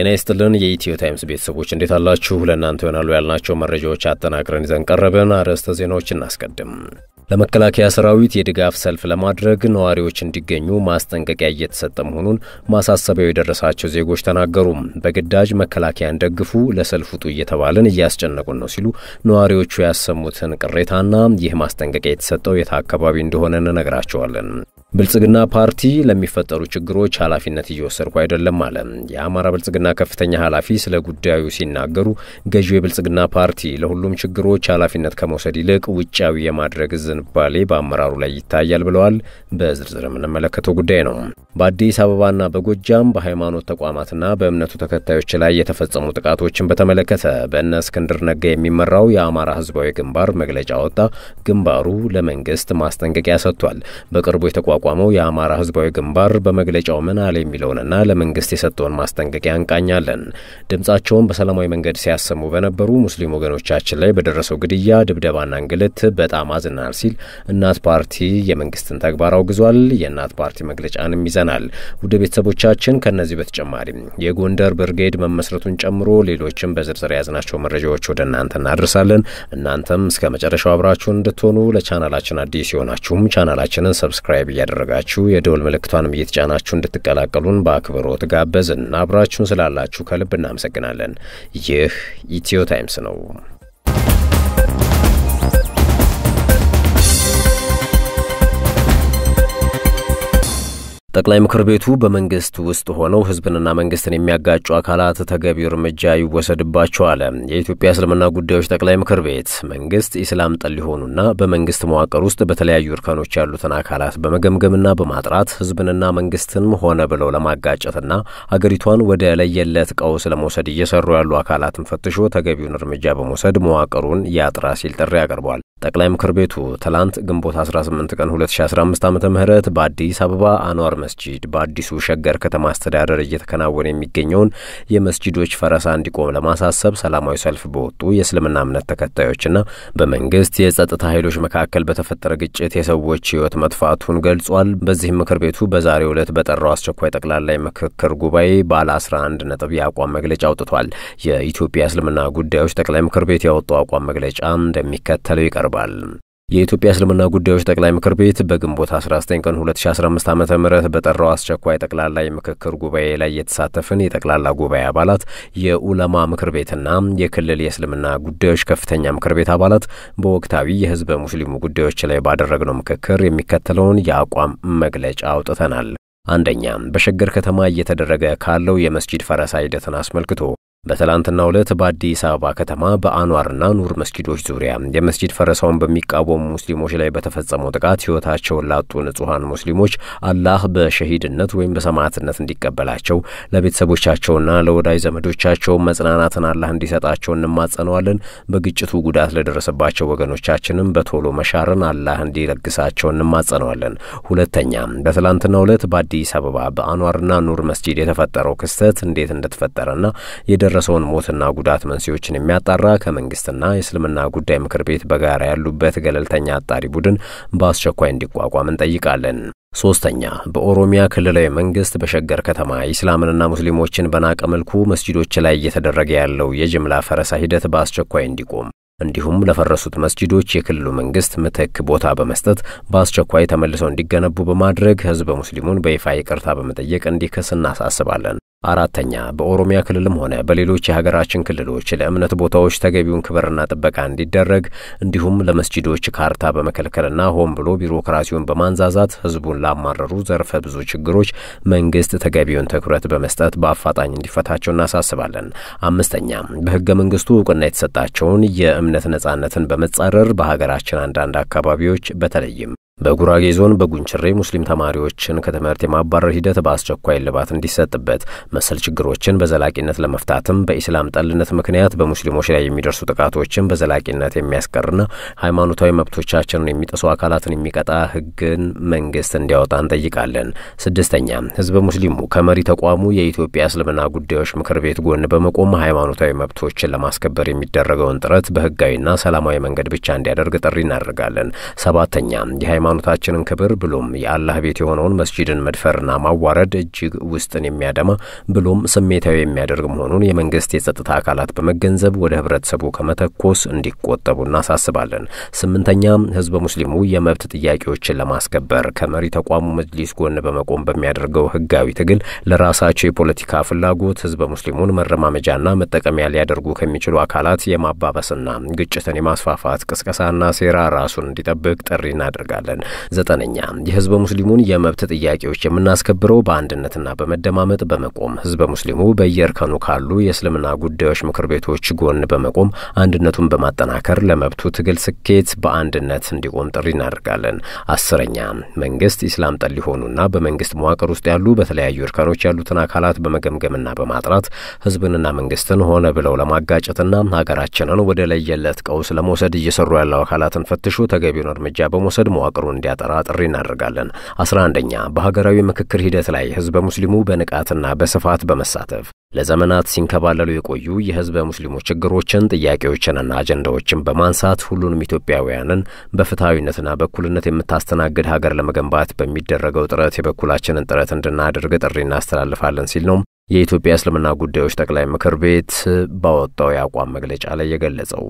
ጤና ይስጥልን የኢትዮ ታይምስ ቤተሰቦች እንዴት አላችሁ? ለእናንተ ይሆናሉ ያልናቸው መረጃዎች አጠናቅረን ይዘን ቀረብን። አርዕስተ ዜናዎች እናስቀድም። ለመከላከያ ሰራዊት የድጋፍ ሰልፍ ለማድረግ ነዋሪዎች እንዲገኙ ማስጠንቀቂያ እየተሰጠ መሆኑን ማሳሰቢያው የደረሳቸው ዜጎች ተናገሩ። በግዳጅ መከላከያን ደግፉ፣ ለሰልፍ ውጡ እየተባልን እያስጨነቁን ነው ሲሉ ነዋሪዎቹ ያሰሙትን ቅሬታና ይህ ማስጠንቀቂያ የተሰጠው የት አካባቢ እንደሆነ እንነግራቸዋለን። ብልጽግና ፓርቲ ለሚፈጠሩ ችግሮች ኃላፊነት እየወሰድኩ አይደለም አለ። የአማራ ብልጽግና ከፍተኛ ኃላፊ ስለ ጉዳዩ ሲናገሩ ገዢው የብልጽግና ፓርቲ ለሁሉም ችግሮች ኃላፊነት ከመውሰድ ይልቅ ውጫዊ የማድረግ ዝንባሌ በአመራሩ ላይ ይታያል ብለዋል። በዝርዝር የምንመለከተው ጉዳይ ነው። በአዲስ አበባና በጎጃም በሃይማኖት ተቋማትና በእምነቱ ተከታዮች ላይ የተፈጸሙ ጥቃቶችን በተመለከተ በእነ እስክንድር ነጋ የሚመራው የአማራ ሕዝባዊ ግንባር መግለጫ ወጣ። ግንባሩ ለመንግስት ማስጠንቀቂያ ሰጥቷል። በቅርቡ የተቋቋመው የአማራ ሕዝባዊ ግንባር በመግለጫው ምን አለ የሚለውንና ለመንግስት የሰጠውን ማስጠንቀቂያ እንቃኛለን። ድምጻቸውን በሰላማዊ መንገድ ሲያሰሙ በነበሩ ሙስሊም ወገኖቻችን ላይ በደረሰው ግድያ፣ ድብደባና እንግልት በጣም አዝናል ሲል እናት ፓርቲ የመንግስትን ተግባር አውግዟል። የእናት ፓርቲ መግለጫንም ይዛል። ይዘናል። ውድ ቤተሰቦቻችን ከእነዚህ በተጨማሪ የጎንደር ብርጌድ መመስረቱን ጨምሮ ሌሎችም በዝርዝር የያዝናቸው መረጃዎች ወደ እናንተ እናደርሳለን። እናንተም እስከ መጨረሻው አብራችሁን እንድትሆኑ ለቻናላችን አዲስ የሆናችሁም ቻናላችንን ሰብስክራይብ እያደረጋችሁ የደወል ምልክቷንም እየተጫናችሁ እንድትቀላቀሉን በአክብሮት ጋበዝን። አብራችሁን ስላላችሁ ከልብ እናመሰግናለን። ይህ ኢትዮ ታይምስ ነው። ጠቅላይ ምክር ቤቱ በመንግስት ውስጥ ሆነው ህዝብንና መንግስትን የሚያጋጩ አካላት ተገቢው እርምጃ ይወሰድባቸዋል። የኢትዮጵያ እስልምና ጉዳዮች ጠቅላይ ምክር ቤት መንግስት ኢስላም ጠል ሊሆኑና በመንግስት መዋቅር ውስጥ በተለያዩ እርከኖች ያሉትን አካላት በመገምገምና በማጥራት ህዝብንና መንግስትን ሆነ ብለው ለማጋጨትና አገሪቷን ወደ ለየለት ቀውስ ለመውሰድ እየሰሩ ያሉ አካላትን ፈትሾ ተገቢውን እርምጃ በመውሰድ መዋቅሩን ያጥራ ሲል ጥሪ አቅርቧል። ጠቅላይ ምክር ቤቱ ትላንት ግንቦት 18 ቀን 2015 ዓ ም በአዲስ አበባ አኗር መስጂድ በአዲሱ ሸገር ከተማ አስተዳደር እየተከናወነ የሚገኘውን የመስጂዶች ፈረሳ እንዲቆም ለማሳሰብ ሰላማዊ ሰልፍ በወጡ የእስልምና እምነት ተከታዮችና በመንግስት የጸጥታ ኃይሎች መካከል በተፈጠረ ግጭት የሰዎች ህይወት መጥፋቱን ገልጿል። በዚህም ምክር ቤቱ በዛሬው ዕለት በጠራው አስቸኳይ ጠቅላላ ምክክር ጉባኤ ባለ 11 ነጥብ የአቋም መግለጫ አውጥቷል። የኢትዮጵያ እስልምና ጉዳዮች ጠቅላይ ምክር ቤት ያወጣው አቋም መግለጫ እንደሚከተለው ይቀርባል። የኢትዮጵያ እስልምና ጉዳዮች ጠቅላይ ምክር ቤት በግንቦት 19 ቀን 2015 ዓ ም በጠራው አስቸኳይ ጠቅላላ የምክክር ጉባኤ ላይ የተሳተፍን የጠቅላላ ጉባኤ አባላት የኡለማ ምክር ቤትና የክልል የእስልምና ጉዳዮች ከፍተኛ ምክር ቤት አባላት በወቅታዊ የህዝበ ሙስሊሙ ጉዳዮች ላይ ባደረግነው ምክክር የሚከተለውን የአቋም መግለጫ አውጥተናል። አንደኛ፣ በሸገር ከተማ እየተደረገ ካለው የመስጂድ ፈረሳ ሂደትን አስመልክቶ በትላንትና ዕለት በአዲስ አበባ ከተማ በአኗርና ኑር መስጊዶች ዙሪያ የመስጂድ ፈረሳውን በሚቃወሙ ሙስሊሞች ላይ በተፈጸመው ጥቃት ሕይወታቸውን ላጡ ንጹሐን ሙስሊሞች አላህ በሸሂድነት ወይም በሰማዕትነት እንዲቀበላቸው ለቤተሰቦቻቸውና ለወዳጅ ዘመዶቻቸው መጽናናትን አላህ እንዲሰጣቸው እንማጸነዋለን። በግጭቱ ጉዳት ለደረሰባቸው ወገኖቻችንም በቶሎ መሻርን አላህ እንዲለግሳቸው እንማጸነዋለን። ሁለተኛ በትላንትና ዕለት በአዲስ አበባ በአኗርና ኑር መስጂድ የተፈጠረው ክስተት እንዴት እንደተፈጠረና የደረሰውን ሞትና ጉዳት መንስኤዎችን የሚያጣራ ከመንግስትና የእስልምና ጉዳይ ምክር ቤት በጋራ ያሉበት ገለልተኛ አጣሪ ቡድን በአስቸኳይ እንዲቋቋም እንጠይቃለን። ሶስተኛ በኦሮሚያ ክልላዊ መንግስት በሸገር ከተማ ኢስላምንና ሙስሊሞችን በናቀ መልኩ መስጂዶች ላይ እየተደረገ ያለው የጅምላ ፈረሳ ሂደት በአስቸኳይ እንዲቆም እንዲሁም ለፈረሱት መስጂዶች የክልሉ መንግስት ምትክ ቦታ በመስጠት በአስቸኳይ ተመልሰው እንዲገነቡ በማድረግ ህዝበ ሙስሊሙን በይፋ ይቅርታ በመጠየቅ እንዲከስ እናሳስባለን። አራተኛ በኦሮሚያ ክልልም ሆነ በሌሎች የሀገራችን ክልሎች ለእምነት ቦታዎች ተገቢውን ክብርና ጥበቃ እንዲደረግ እንዲሁም ለመስጂዶች ካርታ በመከልከልና ሆን ብሎ ቢሮክራሲውን በማንዛዛት ሕዝቡን ላማረሩ ዘርፈ ብዙ ችግሮች መንግስት ተገቢውን ትኩረት በመስጠት በአፋጣኝ እንዲፈታቸው እናሳስባለን። አምስተኛ በህገ መንግስቱ እውቅና የተሰጣቸውን የእምነት ነጻነትን በመጻረር በሀገራችን አንዳንድ አካባቢዎች በተለይም በጉራጌ ዞን በጉንችሬ ሙስሊም ተማሪዎችን ከትምህርት የማባረር ሂደት በአስቸኳይ እልባት እንዲሰጥበት መሰል ችግሮችን በዘላቂነት ለመፍታትም በኢስላም ጠልነት ምክንያት በሙስሊሞች ላይ የሚደርሱ ጥቃቶችን በዘላቂነት የሚያስቀርና ሃይማኖታዊ መብቶቻችንን የሚጥሱ አካላትን የሚቀጣ ህግን መንግስት እንዲያወጣ እንጠይቃለን። ስድስተኛ ህዝበ ሙስሊሙ ከመሪ ተቋሙ የኢትዮጵያ እስልምና ጉዳዮች ምክር ቤት ጎን በመቆም ሃይማኖታዊ መብቶችን ለማስከበር የሚደረገውን ጥረት በህጋዊና ሰላማዊ መንገድ ብቻ እንዲያደርግ ጥሪ እናደርጋለን። ሰባተኛ የሃይማ የሃይማኖታችንን ክብር ብሎም የአላህ ቤት የሆነውን መስጂድን መድፈርና ማዋረድ እጅግ ውስጥን የሚያደማ ብሎም ስሜታዊ የሚያደርግ መሆኑን የመንግስት የጸጥታ አካላት በመገንዘብ ወደ ህብረተሰቡ ከመተኮስ እንዲቆጠቡ እናሳስባለን። ስምንተኛ ህዝበ ሙስሊሙ የመብት ጥያቄዎችን ለማስከበር ከመሪ ተቋሙ መጅሊስ ጎን በመቆም በሚያደርገው ህጋዊ ትግል ለራሳቸው የፖለቲካ ፍላጎት ህዝበ ሙስሊሙን መረማመጃና መጠቀሚያ ሊያደርጉ ከሚችሉ አካላት የማባበስና ግጭትን የማስፋፋት ቅስቀሳና ሴራ ራሱን እንዲጠብቅ ጥሪ እናደርጋለን። እንሰራለን። ዘጠነኛ የህዝበ ሙስሊሙን የመብት ጥያቄዎች የምናስከብረው በአንድነትና በመደማመጥ በመቆም ህዝበ ሙስሊሙ በየእርከኑ ካሉ የእስልምና ጉዳዮች ምክር ቤቶች ጎን በመቆም አንድነቱን በማጠናከር ለመብቱ ትግል ስኬት በአንድነት እንዲቆም ጥሪ እናደርጋለን። አስረኛ መንግስት ኢስላም ጠል ሊሆኑና በመንግስት መዋቅር ውስጥ ያሉ በተለያዩ እርከኖች ያሉትን አካላት በመገምገምና በማጥራት ህዝብንና መንግስትን ሆነ ብለው ለማጋጨትና ሀገራችንን ወደ ለየለት ቀውስ ለመውሰድ እየሰሩ ያለው አካላትን ፈትሾ ተገቢውን እርምጃ በመውሰድ መዋቅሩ መስመሩን እንዲያጠራ ጥሪ እናደርጋለን። አስራ አንደኛ በሀገራዊ ምክክር ሂደት ላይ ህዝበ ሙስሊሙ በንቃትና በስፋት በመሳተፍ ለዘመናት ሲንከባለሉ የቆዩ የህዝበ ሙስሊሙ ችግሮችን፣ ጥያቄዎችንና አጀንዳዎችን በማንሳት ሁሉንም ኢትዮጵያውያንን በፍትሐዊነትና በእኩልነት የምታስተናግድ ሀገር ለመገንባት በሚደረገው ጥረት የበኩላችንን ጥረት እንድናደርግ ጥሪ እናስተላልፋለን ሲል ነው የኢትዮጵያ እስልምና ጉዳዮች ጠቅላይ ምክር ቤት ባወጣው የአቋም መግለጫ ላይ የገለጸው።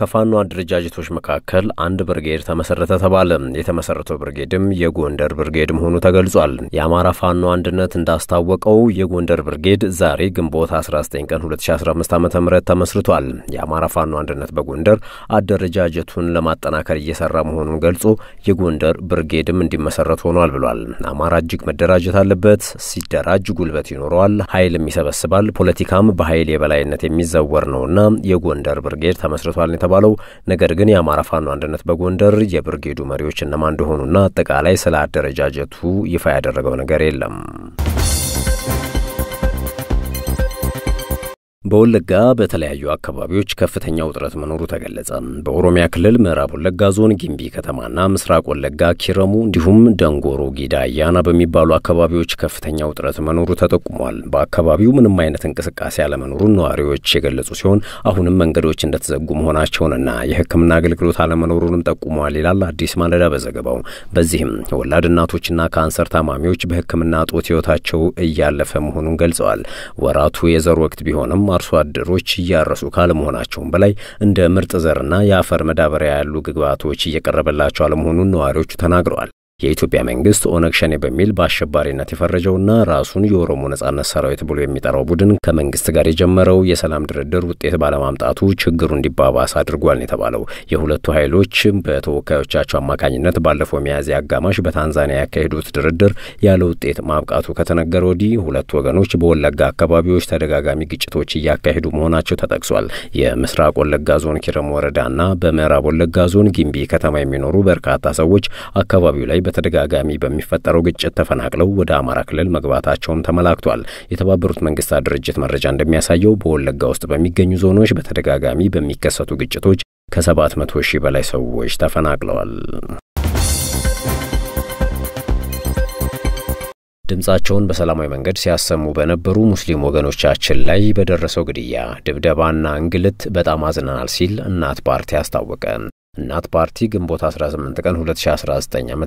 ከፋኖ አደረጃጀቶች መካከል አንድ ብርጌድ ተመሰረተ ተባለ። የተመሰረተው ብርጌድም የጎንደር ብርጌድ መሆኑ ተገልጿል። የአማራ ፋኖ አንድነት እንዳስታወቀው የጎንደር ብርጌድ ዛሬ ግንቦት 19 ቀን 2015 ዓ ም ተመስርቷል። የአማራ ፋኖ አንድነት በጎንደር አደረጃጀቱን ለማጠናከር እየሰራ መሆኑን ገልጾ የጎንደር ብርጌድም እንዲመሰረት ሆኗል ብሏል። አማራ እጅግ መደራጀት አለበት። ሲደራጅ ጉልበት ይኖረዋል፣ ኃይልም ይሰበስባል። ፖለቲካም በኃይል የበላይነት የሚዘወር ነውና የጎንደር ብርጌድ ተመስርቷል የተባለው ነገር ግን የአማራ ፋኖ አንድነት በጎንደር የብርጌዱ መሪዎች እነማን እንደሆኑና አጠቃላይ ስለ አደረጃጀቱ ይፋ ያደረገው ነገር የለም። በወለጋ በተለያዩ አካባቢዎች ከፍተኛ ውጥረት መኖሩ ተገለጸ። በኦሮሚያ ክልል ምዕራብ ወለጋ ዞን ጊምቢ ከተማና ምስራቅ ወለጋ ኪረሙ እንዲሁም ደንጎሮ ጊዳ አያና በሚባሉ አካባቢዎች ከፍተኛ ውጥረት መኖሩ ተጠቁሟል። በአካባቢው ምንም አይነት እንቅስቃሴ አለመኖሩን ነዋሪዎች የገለጹ ሲሆን አሁንም መንገዶች እንደተዘጉ መሆናቸውንና የሕክምና አገልግሎት አለመኖሩንም ጠቁመዋል ይላል አዲስ ማለዳ በዘገባው። በዚህም ወላድ እናቶችና ካንሰር ታማሚዎች በሕክምና እጦት ህይወታቸው እያለፈ መሆኑን ገልጸዋል። ወራቱ የዘር ወቅት ቢሆንም አርሶ አደሮች እያረሱ ካለመሆናቸውም በላይ እንደ ምርጥ ዘርና የአፈር መዳበሪያ ያሉ ግብዓቶች እየቀረበላቸው አለመሆኑን ነዋሪዎቹ ተናግረዋል። የኢትዮጵያ መንግስት ኦነግ ሸኔ በሚል በአሸባሪነት የፈረጀውና ራሱን የኦሮሞ ነጻነት ሰራዊት ብሎ የሚጠራው ቡድን ከመንግስት ጋር የጀመረው የሰላም ድርድር ውጤት ባለማምጣቱ ችግሩ እንዲባባስ አድርጓል ነው የተባለው። የሁለቱ ኃይሎች በተወካዮቻቸው አማካኝነት ባለፈው ሚያዝያ አጋማሽ በታንዛኒያ ያካሄዱት ድርድር ያለ ውጤት ማብቃቱ ከተነገረ ወዲህ ሁለቱ ወገኖች በወለጋ አካባቢዎች ተደጋጋሚ ግጭቶች እያካሄዱ መሆናቸው ተጠቅሷል። የምስራቅ ወለጋ ዞን ኪረም ወረዳና በምዕራብ ወለጋ ዞን ጊምቢ ከተማ የሚኖሩ በርካታ ሰዎች አካባቢው ላይ በተደጋጋሚ በሚፈጠረው ግጭት ተፈናቅለው ወደ አማራ ክልል መግባታቸውም ተመላክቷል። የተባበሩት መንግስታት ድርጅት መረጃ እንደሚያሳየው በወለጋ ውስጥ በሚገኙ ዞኖች በተደጋጋሚ በሚከሰቱ ግጭቶች ከሰባት 700 ሺህ በላይ ሰዎች ተፈናቅለዋል። ድምጻቸውን በሰላማዊ መንገድ ሲያሰሙ በነበሩ ሙስሊም ወገኖቻችን ላይ በደረሰው ግድያ፣ ድብደባና እንግልት በጣም አዝነናል ሲል እናት ፓርቲ አስታወቀ። እናት ፓርቲ ግንቦት 18 ቀን 2019 ዓ ም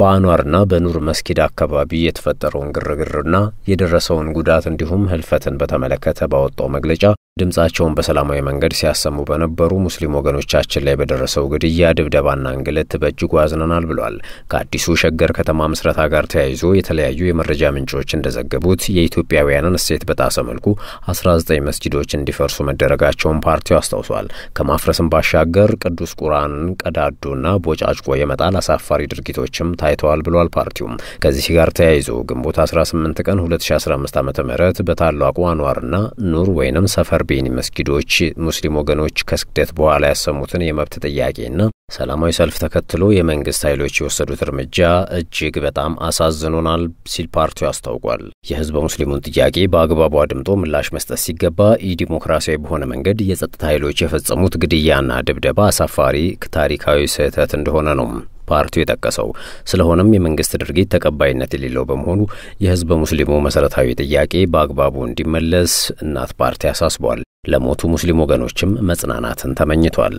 በአኗርና በኑር መስጊድ አካባቢ የተፈጠረውን ግርግርና የደረሰውን ጉዳት እንዲሁም ህልፈትን በተመለከተ ባወጣው መግለጫ ድምፃቸውን በሰላማዊ መንገድ ሲያሰሙ በነበሩ ሙስሊም ወገኖቻችን ላይ በደረሰው ግድያ፣ ድብደባና እንግልት በእጅጉ አዝነናል ብሏል። ከአዲሱ ሸገር ከተማ ምስረታ ጋር ተያይዞ የተለያዩ የመረጃ ምንጮች እንደዘገቡት የኢትዮጵያውያንን እሴት በጣሰ መልኩ 19 መስጂዶች እንዲፈርሱ መደረጋቸውን ፓርቲው አስታውሷል። ከማፍረስም ባሻገር ቅዱስ ቁርአንን ቀዳዶና ቦጫጭቆ የመጣል አሳፋሪ ድርጊቶችም ታይተዋል ብሏል። ፓርቲውም ከዚህ ጋር ተያይዞ ግንቦት 18 ቀን 2015 ዓ ም በታላቁ አንዋርና ኑር ወይንም ሰፈር በቤኒ መስጊዶች ሙስሊም ወገኖች ከስግደት በኋላ ያሰሙትን የመብት ጥያቄና ሰላማዊ ሰልፍ ተከትሎ የመንግስት ኃይሎች የወሰዱት እርምጃ እጅግ በጣም አሳዝኖናል ሲል ፓርቲው አስታውቋል። የህዝበ ሙስሊሙን ጥያቄ በአግባቡ አድምጦ ምላሽ መስጠት ሲገባ ኢዲሞክራሲያዊ በሆነ መንገድ የጸጥታ ኃይሎች የፈጸሙት ግድያና ድብደባ አሳፋሪ ታሪካዊ ስህተት እንደሆነ ነው ፓርቲው የጠቀሰው። ስለሆነም የመንግስት ድርጊት ተቀባይነት የሌለው በመሆኑ የህዝበ ሙስሊሙ መሰረታዊ ጥያቄ በአግባቡ እንዲመለስ እናት ፓርቲ አሳስቧል። ለሞቱ ሙስሊም ወገኖችም መጽናናትን ተመኝቷል።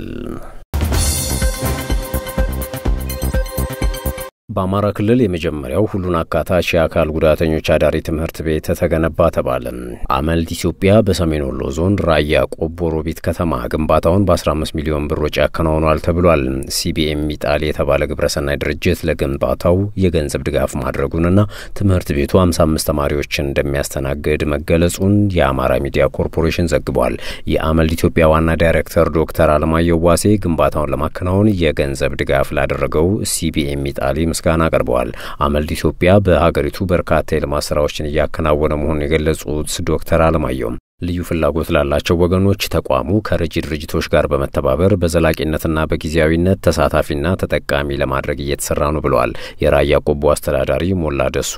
በአማራ ክልል የመጀመሪያው ሁሉን አካታች የአካል ጉዳተኞች አዳሪ ትምህርት ቤት ተገነባ ተባለ። አመልድ ኢትዮጵያ በሰሜን ወሎ ዞን ራያ ቆቦ ሮቢት ከተማ ግንባታውን በ15 ሚሊዮን ብር ወጪ ያከናውኗል ተብሏል። ሲቢኤም ኢጣሊ የተባለ ግብረሰናይ ድርጅት ለግንባታው የገንዘብ ድጋፍ ማድረጉንና ትምህርት ቤቱ 55 ተማሪዎችን እንደሚያስተናግድ መገለጹን የአማራ ሚዲያ ኮርፖሬሽን ዘግቧል። የአመልድ ኢትዮጵያ ዋና ዳይሬክተር ዶክተር አለማየሁ ዋሴ ግንባታውን ለማከናወን የገንዘብ ድጋፍ ላደረገው ሲቢኤም ኢጣሊ ምስጋና አቅርበዋል። አመልድ ኢትዮጵያ በሀገሪቱ በርካታ የልማት ስራዎችን እያከናወነ መሆኑን የገለጹት ዶክተር አለማየሁም ልዩ ፍላጎት ላላቸው ወገኖች ተቋሙ ከረጂ ድርጅቶች ጋር በመተባበር በዘላቂነትና በጊዜያዊነት ተሳታፊና ተጠቃሚ ለማድረግ እየተሰራ ነው ብለዋል። የራያ ቆቦ አስተዳዳሪ ሞላ ደሱ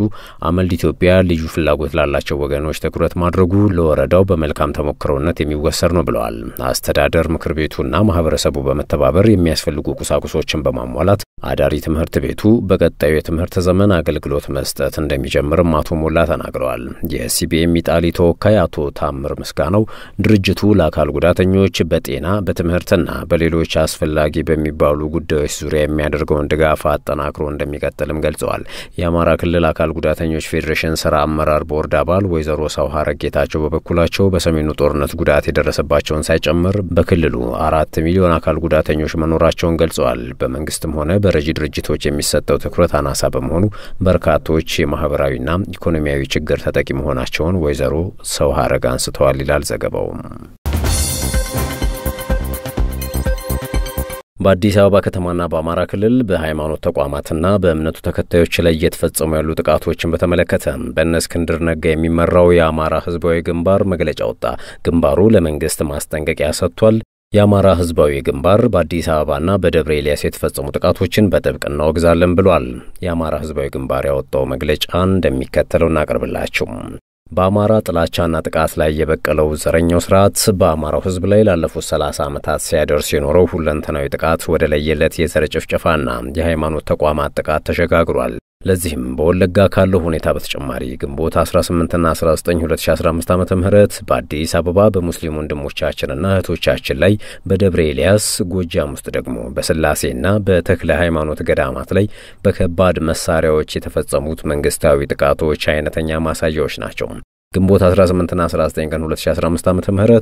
አመልድ ኢትዮጵያ ልዩ ፍላጎት ላላቸው ወገኖች ትኩረት ማድረጉ ለወረዳው በመልካም ተሞክሮነት የሚወሰድ ነው ብለዋል። አስተዳደር ምክር ቤቱና ማህበረሰቡ በመተባበር የሚያስፈልጉ ቁሳቁሶችን በማሟላት አዳሪ ትምህርት ቤቱ በቀጣዩ የትምህርት ዘመን አገልግሎት መስጠት እንደሚጀምርም አቶ ሞላ ተናግረዋል። የሲቢኤም ኢጣሊ ተወካይ አቶ ታምር ዶክተር ምስጋናው ድርጅቱ ለአካል ጉዳተኞች በጤና በትምህርትና በሌሎች አስፈላጊ በሚባሉ ጉዳዮች ዙሪያ የሚያደርገውን ድጋፍ አጠናክሮ እንደሚቀጥልም ገልጸዋል። የአማራ ክልል አካል ጉዳተኞች ፌዴሬሽን ስራ አመራር ቦርድ አባል ወይዘሮ ሰውሀረ ጌታቸው በበኩላቸው በሰሜኑ ጦርነት ጉዳት የደረሰባቸውን ሳይጨምር በክልሉ አራት ሚሊዮን አካል ጉዳተኞች መኖራቸውን ገልጸዋል። በመንግስትም ሆነ በረጂ ድርጅቶች የሚሰጠው ትኩረት አናሳ በመሆኑ በርካቶች የማህበራዊና ኢኮኖሚያዊ ችግር ተጠቂ መሆናቸውን ወይዘሮ ሰውሀረግ አንስተዋል። ተሰናብተዋል ይላል ዘገባውም። በአዲስ አበባ ከተማና በአማራ ክልል በሃይማኖት ተቋማትና በእምነቱ ተከታዮች ላይ እየተፈጸሙ ያሉ ጥቃቶችን በተመለከተ በእነ እስክንድር ነጋ የሚመራው የአማራ ህዝባዊ ግንባር መግለጫ ወጣ። ግንባሩ ለመንግስት ማስጠንቀቂያ ሰጥቷል። የአማራ ህዝባዊ ግንባር በአዲስ አበባና በደብረ ኤልያስ የተፈጸሙ ጥቃቶችን በጥብቅ እናወግዛለን ብሏል። የአማራ ህዝባዊ ግንባር ያወጣው መግለጫ እንደሚከተለው እናቀርብላችሁ። በአማራ ጥላቻና ጥቃት ላይ የበቀለው ዘረኛው ስርዓት በአማራው ህዝብ ላይ ላለፉት 30 ዓመታት ሲያደርስ የኖረው ሁለንተናዊ ጥቃት ወደ ለየለት የዘር ጭፍጨፋና የሃይማኖት ተቋማት ጥቃት ተሸጋግሯል። ለዚህም በወለጋ ካለው ሁኔታ በተጨማሪ ግንቦት 18ና 19 2015 ዓ ም በአዲስ አበባ በሙስሊም ወንድሞቻችንና እህቶቻችን ላይ በደብረ ኤልያስ ጎጃም ውስጥ ደግሞ በስላሴና በተክለ ሃይማኖት ገዳማት ላይ በከባድ መሳሪያዎች የተፈጸሙት መንግስታዊ ጥቃቶች አይነተኛ ማሳያዎች ናቸው። ግንቦት 18ና 19 ቀን 2015 ዓ ም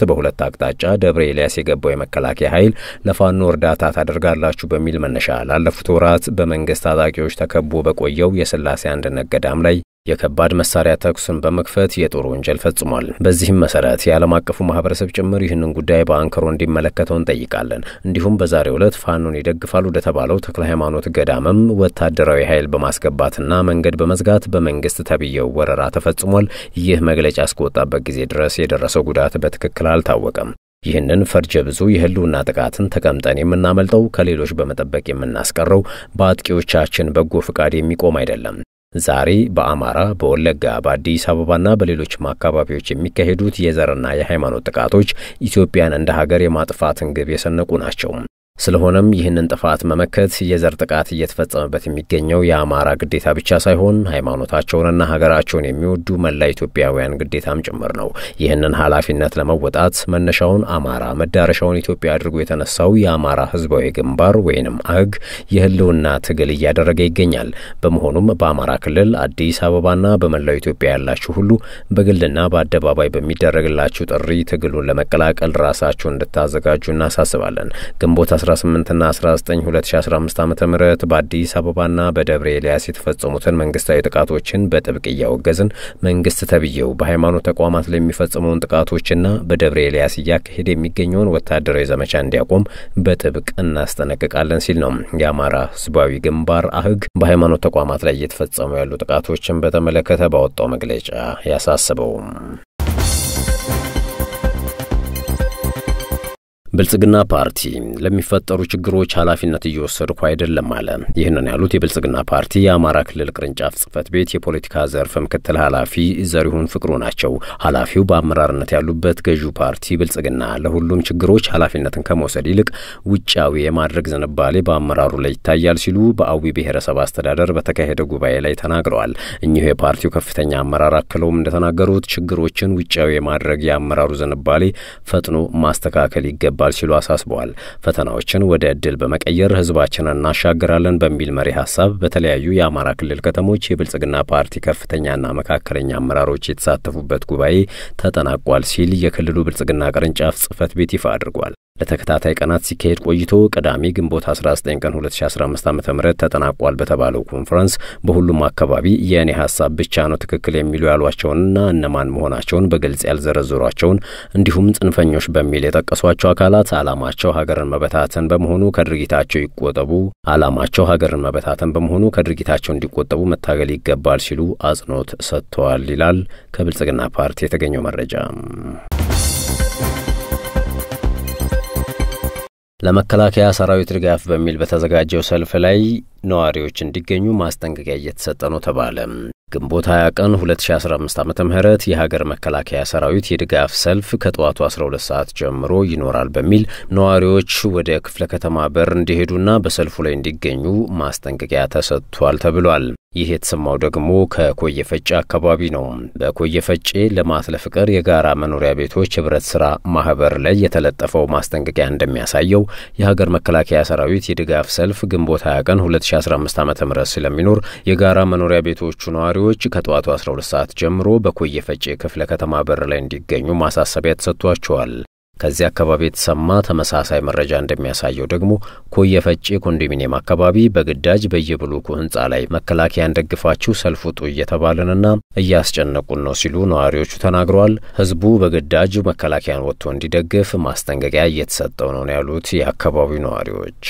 በሁለት አቅጣጫ ደብረ ኤልያስ የገባው የመከላከያ ኃይል ለፋኖ እርዳታ ታደርጋላችሁ በሚል መነሻ ላለፉት ወራት በመንግስት ታጣቂዎች ተከቦ በቆየው የስላሴ አንድነት ገዳም ላይ የከባድ መሳሪያ ተኩስን በመክፈት የጦር ወንጀል ፈጽሟል። በዚህም መሰረት የዓለም አቀፉ ማህበረሰብ ጭምር ይህንን ጉዳይ በአንክሮ እንዲመለከተው እንጠይቃለን። እንዲሁም በዛሬው ዕለት ፋኖን ይደግፋል ወደ ተባለው ተክለ ሃይማኖት ገዳምም ወታደራዊ ኃይል በማስገባትና መንገድ በመዝጋት በመንግስት ተብዬው ወረራ ተፈጽሟል። ይህ መግለጫ እስከወጣበት ጊዜ ድረስ የደረሰው ጉዳት በትክክል አልታወቀም። ይህንን ፈርጀ ብዙ የህልውና ጥቃትን ተቀምጠን የምናመልጠው ከሌሎች በመጠበቅ የምናስቀረው በአጥቂዎቻችን በጎ ፍቃድ የሚቆም አይደለም። ዛሬ በአማራ በወለጋ በአዲስ አበባና በሌሎችም አካባቢዎች የሚካሄዱት የዘርና የሃይማኖት ጥቃቶች ኢትዮጵያን እንደ ሀገር የማጥፋትን ግብ የሰነቁ ናቸው። ስለሆነም ይህንን ጥፋት መመከት የዘር ጥቃት እየተፈጸመበት የሚገኘው የአማራ ግዴታ ብቻ ሳይሆን ሃይማኖታቸውንና ሀገራቸውን የሚወዱ መላ ኢትዮጵያውያን ግዴታም ጭምር ነው። ይህንን ኃላፊነት ለመወጣት መነሻውን አማራ መዳረሻውን ኢትዮጵያ አድርጎ የተነሳው የአማራ ህዝባዊ ግንባር ወይንም አህግ የህልውና ትግል እያደረገ ይገኛል። በመሆኑም በአማራ ክልል አዲስ አበባና በመላው ኢትዮጵያ ያላችሁ ሁሉ በግልና በአደባባይ በሚደረግላችሁ ጥሪ ትግሉን ለመቀላቀል ራሳችሁ እንድታዘጋጁ እናሳስባለን። ግንቦት 18ና 19 2015 ዓ ም በአዲስ አበባና በደብረ ኤልያስ የተፈጸሙትን መንግስታዊ ጥቃቶችን በጥብቅ እያወገዝን መንግስት ተብዬው በሃይማኖት ተቋማት የሚፈጽመውን ጥቃቶችና በደብረ ኤልያስ እያካሄደ የሚገኘውን ወታደራዊ ዘመቻ እንዲያቆም በጥብቅ እናስጠነቅቃለን ሲል ነው የአማራ ህዝባዊ ግንባር አህግ በሃይማኖት ተቋማት ላይ እየተፈጸሙ ያሉ ጥቃቶችን በተመለከተ ባወጣው መግለጫ ያሳስበው። ብልጽግና ፓርቲ ለሚፈጠሩ ችግሮች ኃላፊነት እየወሰድኩ አይደለም አለ። ይህንን ያሉት የብልጽግና ፓርቲ የአማራ ክልል ቅርንጫፍ ጽህፈት ቤት የፖለቲካ ዘርፍ ምክትል ኃላፊ ዘሪሁን ፍቅሩ ናቸው። ኃላፊው በአመራርነት ያሉበት ገዢው ፓርቲ ብልጽግና ለሁሉም ችግሮች ኃላፊነትን ከመውሰድ ይልቅ ውጫዊ የማድረግ ዝንባሌ በአመራሩ ላይ ይታያል ሲሉ በአዊ ብሔረሰብ አስተዳደር በተካሄደ ጉባኤ ላይ ተናግረዋል። እኚሁ የፓርቲው ከፍተኛ አመራር አክለውም እንደተናገሩት ችግሮችን ውጫዊ የማድረግ የአመራሩ ዝንባሌ ፈጥኖ ማስተካከል ይገባል ይገባል ሲሉ አሳስበዋል። ፈተናዎችን ወደ እድል በመቀየር ህዝባችንን እናሻግራለን በሚል መሪ ሀሳብ በተለያዩ የአማራ ክልል ከተሞች የብልጽግና ፓርቲ ከፍተኛና መካከለኛ አመራሮች የተሳተፉበት ጉባኤ ተጠናቋል ሲል የክልሉ ብልጽግና ቅርንጫፍ ጽህፈት ቤት ይፋ አድርጓል። ለተከታታይ ቀናት ሲካሄድ ቆይቶ ቅዳሜ ግንቦት 19 ቀን 2015 ዓ ም ተጠናቋል በተባለው ኮንፈረንስ በሁሉም አካባቢ የእኔ ሀሳብ ብቻ ነው ትክክል የሚሉ ያሏቸውንና እነማን መሆናቸውን በግልጽ ያልዘረዘሯቸውን እንዲሁም ጽንፈኞች በሚል የጠቀሷቸው አካላት አላማቸው ሀገርን መበታተን በመሆኑ ከድርጊታቸው ይቆጠቡ፣ አላማቸው ሀገርን መበታተን በመሆኑ ከድርጊታቸው እንዲቆጠቡ መታገል ይገባል ሲሉ አጽንኦት ሰጥተዋል ይላል ከብልጽግና ፓርቲ የተገኘው መረጃ። ለመከላከያ ሰራዊት ድጋፍ በሚል በተዘጋጀው ሰልፍ ላይ ነዋሪዎች እንዲገኙ ማስጠንቀቂያ እየተሰጠ ነው ተባለ። ግንቦት 20 ቀን 2015 ዓ ም የሀገር መከላከያ ሰራዊት የድጋፍ ሰልፍ ከጠዋቱ 12 ሰዓት ጀምሮ ይኖራል በሚል ነዋሪዎች ወደ ክፍለ ከተማ በር እንዲሄዱና በሰልፉ ላይ እንዲገኙ ማስጠንቀቂያ ተሰጥቷል ተብሏል። ይህ የተሰማው ደግሞ ከኮየ አካባቢ ነው። በኮየፈጬ ፈጬ ልማት ለፍቅር የጋራ መኖሪያ ቤቶች ህብረት ስራ ማህበር ላይ የተለጠፈው ማስጠንቀቂያ እንደሚያሳየው የሀገር መከላከያ ሰራዊት የድጋፍ ሰልፍ ግንቦት 20 ቀን 2015 ዓ ም ስለሚኖር የጋራ መኖሪያ ቤቶቹ ነዋሪዎች ከጠዋቱ 12 ሰዓት ጀምሮ በኮየፈጬ ክፍለ ከተማ በር ላይ እንዲገኙ ማሳሰቢያ ተሰጥቷቸዋል። ከዚህ አካባቢ የተሰማ ተመሳሳይ መረጃ እንደሚያሳየው ደግሞ ኮየፈጪ ኮንዶሚኒየም አካባቢ በግዳጅ በየብሎኩ ህንጻ ላይ መከላከያን ደግፋችሁ ሰልፍ ውጡ እየተባልንና እያስጨነቁን ነው ሲሉ ነዋሪዎቹ ተናግረዋል። ህዝቡ በግዳጅ መከላከያን ወጥቶ እንዲደግፍ ማስጠንቀቂያ እየተሰጠው ነው ያሉት የአካባቢው ነዋሪዎች